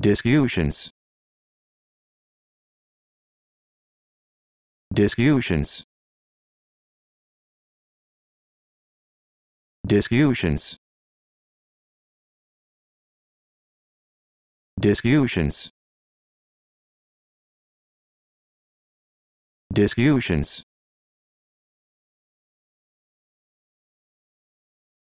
discussions discussions discussions discussions discussions